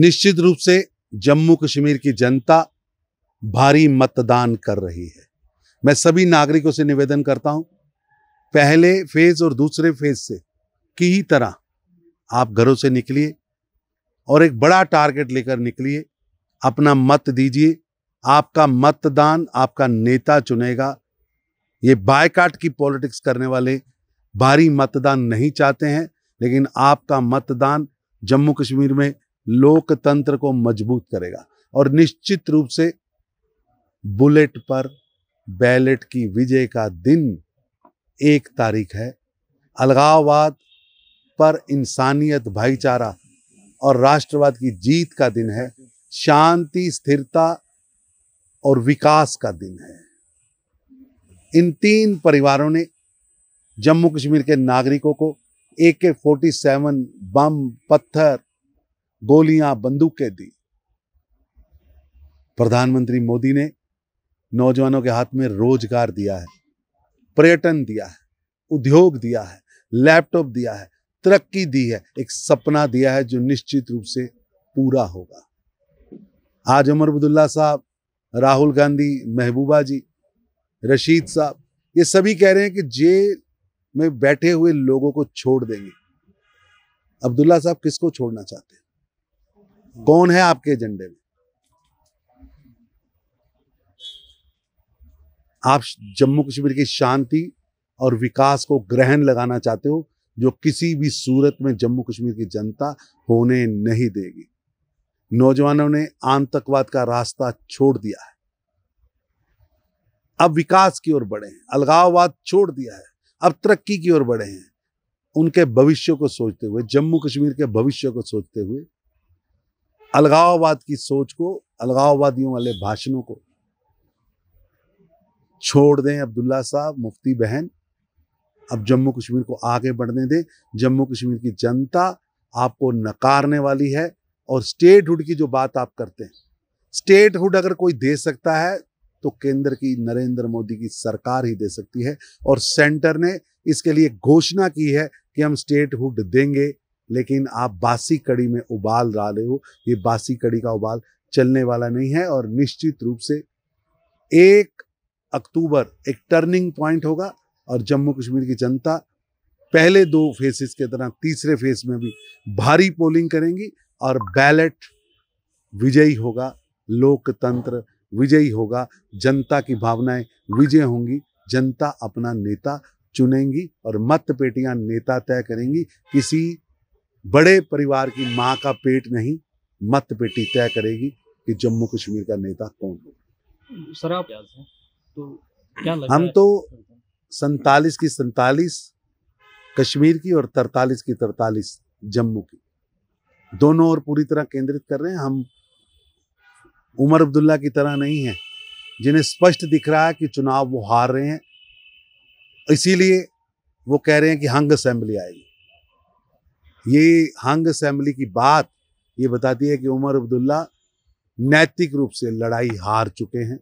निश्चित रूप से जम्मू कश्मीर की जनता भारी मतदान कर रही है मैं सभी नागरिकों से निवेदन करता हूं पहले फेज और दूसरे फेज से की ही तरह आप घरों से निकलिए और एक बड़ा टारगेट लेकर निकलिए अपना मत दीजिए आपका मतदान आपका नेता चुनेगा ये बायकाट की पॉलिटिक्स करने वाले भारी मतदान नहीं चाहते हैं लेकिन आपका मतदान जम्मू कश्मीर में लोकतंत्र को मजबूत करेगा और निश्चित रूप से बुलेट पर बैलेट की विजय का दिन एक तारीख है अलगाववाद पर इंसानियत भाईचारा और राष्ट्रवाद की जीत का दिन है शांति स्थिरता और विकास का दिन है इन तीन परिवारों ने जम्मू कश्मीर के नागरिकों को ए के फोर्टी सेवन बम पत्थर गोलियां बंदूकें दी प्रधानमंत्री मोदी ने नौजवानों के हाथ में रोजगार दिया है पर्यटन दिया है उद्योग दिया है लैपटॉप दिया है तरक्की दी है एक सपना दिया है जो निश्चित रूप से पूरा होगा आज उमर अब्दुल्ला साहब राहुल गांधी महबूबा जी रशीद साहब ये सभी कह रहे हैं कि जेल में बैठे हुए लोगों को छोड़ देंगे अब्दुल्ला साहब किसको छोड़ना चाहते हैं कौन है आपके एजेंडे में आप जम्मू कश्मीर की शांति और विकास को ग्रहण लगाना चाहते हो जो किसी भी सूरत में जम्मू कश्मीर की जनता होने नहीं देगी नौजवानों ने आतंकवाद का रास्ता छोड़ दिया है अब विकास की ओर बढ़े हैं अलगाववाद छोड़ दिया है अब तरक्की की ओर बढ़े हैं उनके भविष्य को सोचते हुए जम्मू कश्मीर के भविष्य को सोचते हुए अलगाववाद की सोच को अलगाववादियों वाले भाषणों को छोड़ दें अब्दुल्ला साहब मुफ्ती बहन अब जम्मू कश्मीर को आगे बढ़ने दें जम्मू कश्मीर की जनता आपको नकारने वाली है और स्टेटहुड की जो बात आप करते हैं स्टेटहुड अगर कोई दे सकता है तो केंद्र की नरेंद्र मोदी की सरकार ही दे सकती है और सेंटर ने इसके लिए घोषणा की है कि हम स्टेटहुड देंगे लेकिन आप बासी कड़ी में उबाल रहे हो ये बासी कड़ी का उबाल चलने वाला नहीं है और निश्चित रूप से एक अक्टूबर एक टर्निंग पॉइंट होगा और जम्मू कश्मीर की जनता पहले दो फेसेस के तरह तीसरे फेस में भी भारी पोलिंग करेंगी और बैलेट विजयी होगा लोकतंत्र विजयी होगा जनता की भावनाएं विजय होंगी जनता अपना नेता चुनेंगी और मत पेटियां नेता तय करेंगी किसी बड़े परिवार की मां का पेट नहीं मत पेटी तय करेगी कि जम्मू कश्मीर का नेता कौन होगा सर आप तो क्या हम तो सैतालीस की सैतालीस कश्मीर की और तरतालीस की तरतालीस जम्मू की दोनों ओर पूरी तरह केंद्रित कर रहे हैं हम उमर अब्दुल्ला की तरह नहीं है जिन्हें स्पष्ट दिख रहा है कि चुनाव वो हार रहे हैं इसीलिए वो कह रहे हैं कि हंग असेंबली आएगी ये हंग असेंबली की बात ये बताती है कि उमर अब्दुल्ला नैतिक रूप से लड़ाई हार चुके हैं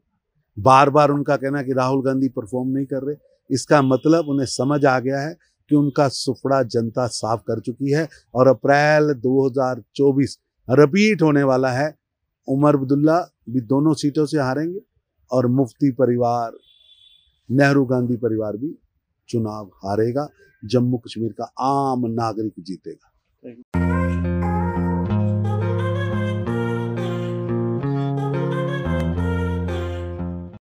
बार बार उनका कहना कि राहुल गांधी परफॉर्म नहीं कर रहे इसका मतलब उन्हें समझ आ गया है कि उनका सुफड़ा जनता साफ कर चुकी है और अप्रैल 2024 रिपीट होने वाला है उमर अब्दुल्ला भी दोनों सीटों से हारेंगे और मुफ्ती परिवार नेहरू गांधी परिवार भी चुनाव हारेगा जम्मू कश्मीर का आम नागरिक जीतेगा Thank you.